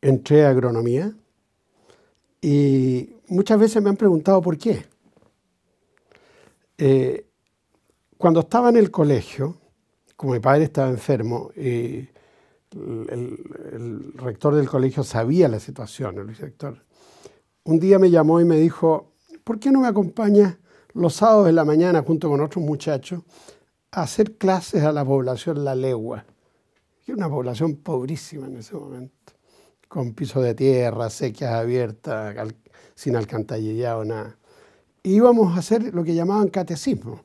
entré a agronomía y muchas veces me han preguntado por qué. Eh, cuando estaba en el colegio, como mi padre estaba enfermo, y el, rector del colegio sabía la situación, el rector un día me llamó y me dijo, ¿por qué no me acompañas los sábados de la mañana junto con otros muchachos a hacer clases a la población La Legua? Que era una población pobrísima en ese momento con piso de tierra, sequias abiertas, sin alcantarillado, nada. íbamos a hacer lo que llamaban catecismo.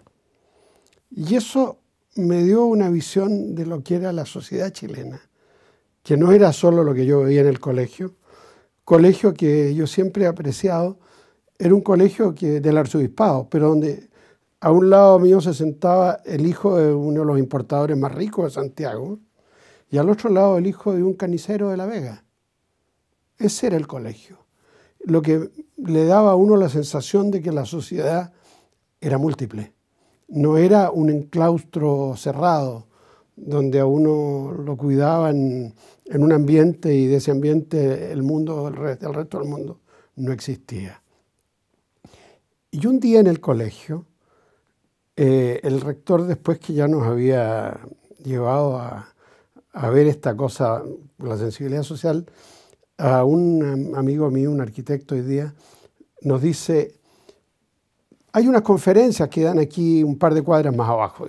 Y eso me dio una visión de lo que era la sociedad chilena, que no era solo lo que yo veía en el colegio, colegio que yo siempre he apreciado, era un colegio que, del arzobispado, pero donde a un lado mío se sentaba el hijo de uno de los importadores más ricos de Santiago y al otro lado el hijo de un canicero de La Vega. Ese era el colegio. Lo que le daba a uno la sensación de que la sociedad era múltiple. No era un enclaustro cerrado donde a uno lo cuidaban en un ambiente y de ese ambiente el mundo, el, resto del mundo no existía. Y un día en el colegio, eh, el rector después que ya nos había llevado a ver esta cosa, la sensibilidad social, a un amigo mío, un arquitecto hoy día, nos dice, hay unas conferencias que dan aquí un par de cuadras más abajo.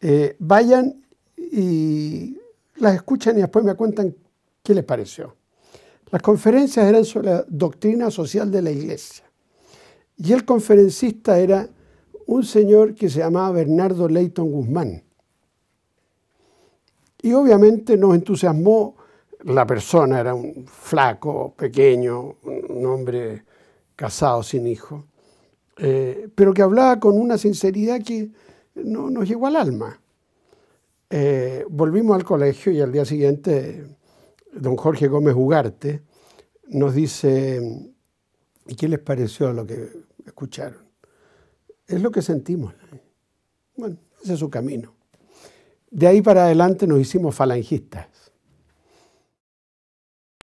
Eh, vayan y las escuchan y después me cuentan qué les pareció. Las conferencias eran sobre la doctrina social de la iglesia. Y el conferencista era un señor que se llamaba Bernardo Leighton Guzmán. Y obviamente nos entusiasmó la persona era un flaco, pequeño, un hombre casado, sin hijo, eh, pero que hablaba con una sinceridad que no, nos llegó al alma. Eh, volvimos al colegio y al día siguiente don Jorge Gómez Ugarte nos dice, ¿y qué les pareció lo que escucharon? Es lo que sentimos. Bueno, ese es su camino. De ahí para adelante nos hicimos falangistas.